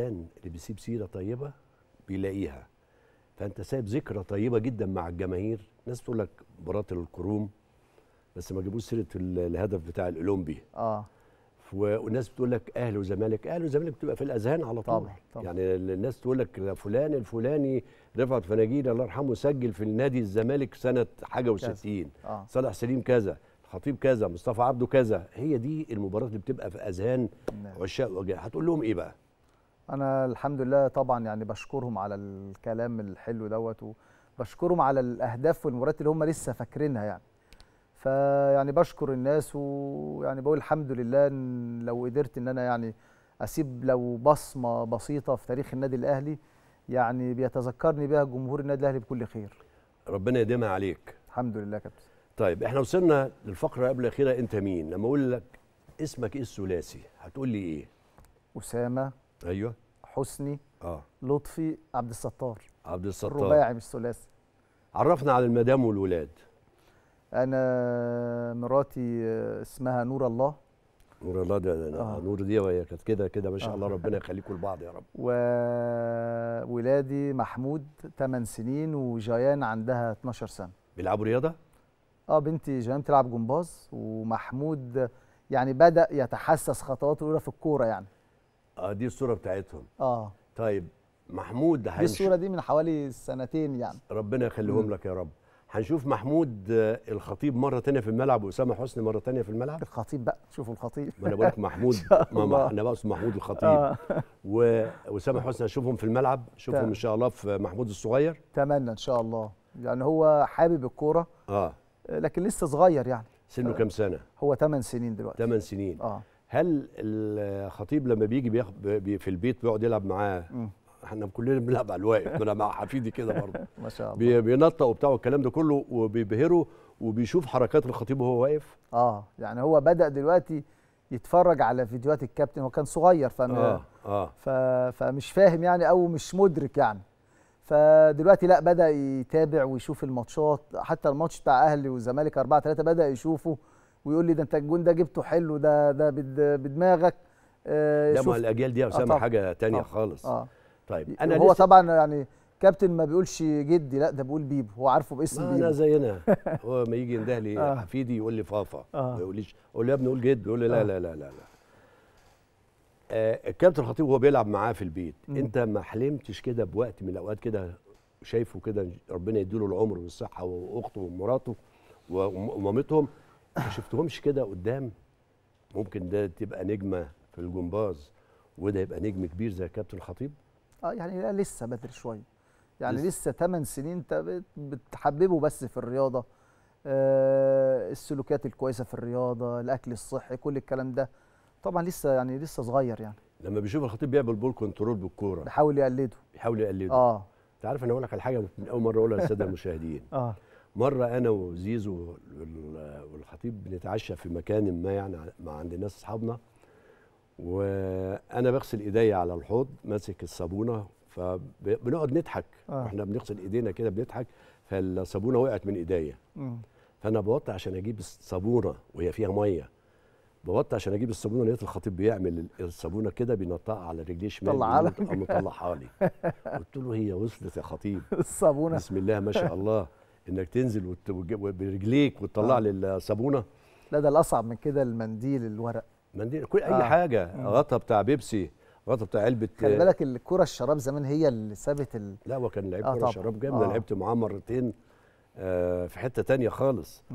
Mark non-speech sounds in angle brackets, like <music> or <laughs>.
الانسان اللي بيسيب سيره طيبه بيلاقيها فانت سايب ذكرى طيبه جدا مع الجماهير ناس بتقول لك مباراه الكروم بس ما جابوش سيره الهدف بتاع الاولمبي اه والناس بتقول لك اهلي وزمالك اهلي وزمالك بتبقى في الاذهان على طول طبعا. طبعا. يعني الناس تقول لك فلان الفلاني رفعت فناجيل الله يرحمه سجل في النادي الزمالك سنه حاجه و60 آه. صالح سليم كذا خطيب كذا مصطفى عبده كذا هي دي المباراه اللي بتبقى في اذهان نعم. عشاق هتقول لهم ايه بقى انا الحمد لله طبعا يعني بشكرهم على الكلام الحلو دوت وبشكرهم على الاهداف والمرات اللي هم لسه فاكرينها يعني فيعني بشكر الناس ويعني بقول الحمد لله إن لو قدرت ان انا يعني اسيب لو بصمه بسيطه في تاريخ النادي الاهلي يعني بيتذكرني بها جمهور النادي الاهلي بكل خير ربنا يديمها عليك الحمد لله يا كابتن طيب احنا وصلنا للفقره قبل الاخيره انت مين لما اقول لك اسمك ايه الثلاثي هتقول لي ايه اسامه ايوه حسني اه لطفي عبد الستار عبد الستار الرباعي مش ثلاثي عرفنا على المدام والولاد انا مراتي اسمها نور الله نور الله ده آه. نور دي وهي كانت كده كده ما شاء آه. الله ربنا يخليكم لبعض يا رب <laughs> وولادي محمود 8 سنين وجيان عندها 12 سنه بيلعبوا رياضه اه بنتي جيان بتلعب جمباز ومحمود يعني بدا يتحسس خطواته الاولى في الكوره يعني اه دي الصوره بتاعتهم اه طيب محمود هنشوف دي الصوره دي من حوالي سنتين يعني ربنا يخليهم لك يا رب هنشوف محمود آه، الخطيب مره تانية في الملعب واسامه حسني مره تانية في الملعب الخطيب بقى شوفوا الخطيب ما انا بقول لك <laughs> محمود ما انا بقصد محمود الخطيب آه. واسامه حسني هشوفهم في الملعب شوفهم ان شاء الله في محمود الصغير اتمنى ان شاء الله يعني هو حابب الكوره اه لكن لسه صغير يعني سنه كام سنه هو 8 سنين دلوقتي 8 سنين اه هل الخطيب لما بيجي بيخ... بي في البيت بيقعد يلعب معاه احنا كلنا بنلعب على الواقف انا مع حفيدي كده برضه <laughs> ما شاء الله بينطق وبتاع والكلام ده كله وبيبهره وبيشوف حركات الخطيب وهو واقف اه يعني هو بدا دلوقتي يتفرج على فيديوهات الكابتن هو كان صغير فم آه آه ف... فمش فاهم يعني او مش مدرك يعني فدلوقتي لا بدا يتابع ويشوف الماتشات حتى الماتش بتاع اهلي والزمالك 4 3 بدا يشوفه ويقول لي ده انت الجون ده جبته حلو ده ده بدماغك آه ده مع الاجيال دي يا اسامه آه حاجه تانية آه خالص آه طيب انا هو طبعا يعني كابتن ما بيقولش جدي لا ده بيقول بيبو هو عارفه باسم بيبو انا زينا <laughs> هو ما يجي ينده لي آه. حفيدي يقول لي فافا آه. ما يقوليش اقول له يا ابني قول جد يقول لي لا, آه. لا لا لا لا آه الكابتن الخطيب وهو بيلعب معاه في البيت انت ما حلمتش كده بوقت من الاوقات كده شايفه كده ربنا يديله العمر والصحه واخته ومراته ومامتهم ما شفتهمش كده قدام ممكن ده تبقى نجمه في الجمباز وده يبقى نجم كبير زي كابتن الخطيب اه يعني لا لسه بدري شويه يعني لسه, ثمان 8 سنين انت بتحببه بس في الرياضه آه السلوكيات الكويسه في الرياضه الاكل الصحي كل الكلام ده طبعا لسه يعني لسه صغير يعني لما بيشوف الخطيب بيعمل بول كنترول بالكوره بيحاول يقلده بيحاول يقلده اه انت عارف انا اقول لك على حاجه من اول مره اقولها للساده المشاهدين <laughs> اه مره انا وزيزو والخطيب بنتعشى في مكان ما يعني مع عند ناس اصحابنا وانا بغسل ايدي على الحوض ماسك الصابونه فبنقعد نضحك آه. احنا بنغسل ايدينا كده بنضحك فالصابونه وقعت من ايديا فانا بوطي عشان اجيب الصابونه وهي فيها ميه بوطي عشان اجيب الصابونه لقيت الخطيب بيعمل الصابونه كده بينطقها على رجلي شمال طلعها قام لي <laughs> قلت له هي وصلت يا خطيب الصابونه بسم الله ما شاء الله انك تنزل برجليك وتطلع آه. لي الصابونه لا ده الاصعب من كده المنديل الورق منديل كل اي آه. حاجه غطا بتاع بيبسي غطا بتاع علبه خلي بالك الكره الشراب زمان هي اللي سابت ال... لا وكان لعيب آه كره شراب جامد آه. انا لعبت معاه مرتين آه في حته تانية خالص